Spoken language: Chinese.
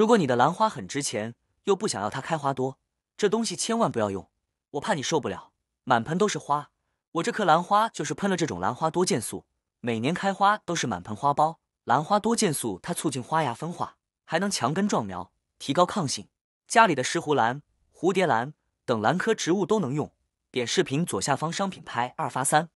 如果你的兰花很值钱，又不想要它开花多，这东西千万不要用，我怕你受不了，满盆都是花。我这棵兰花就是喷了这种兰花多见素，每年开花都是满盆花苞。兰花多见素它促进花芽分化，还能强根壮苗，提高抗性。家里的石斛兰、蝴蝶兰等兰科植物都能用。点视频左下方商品拍二发三。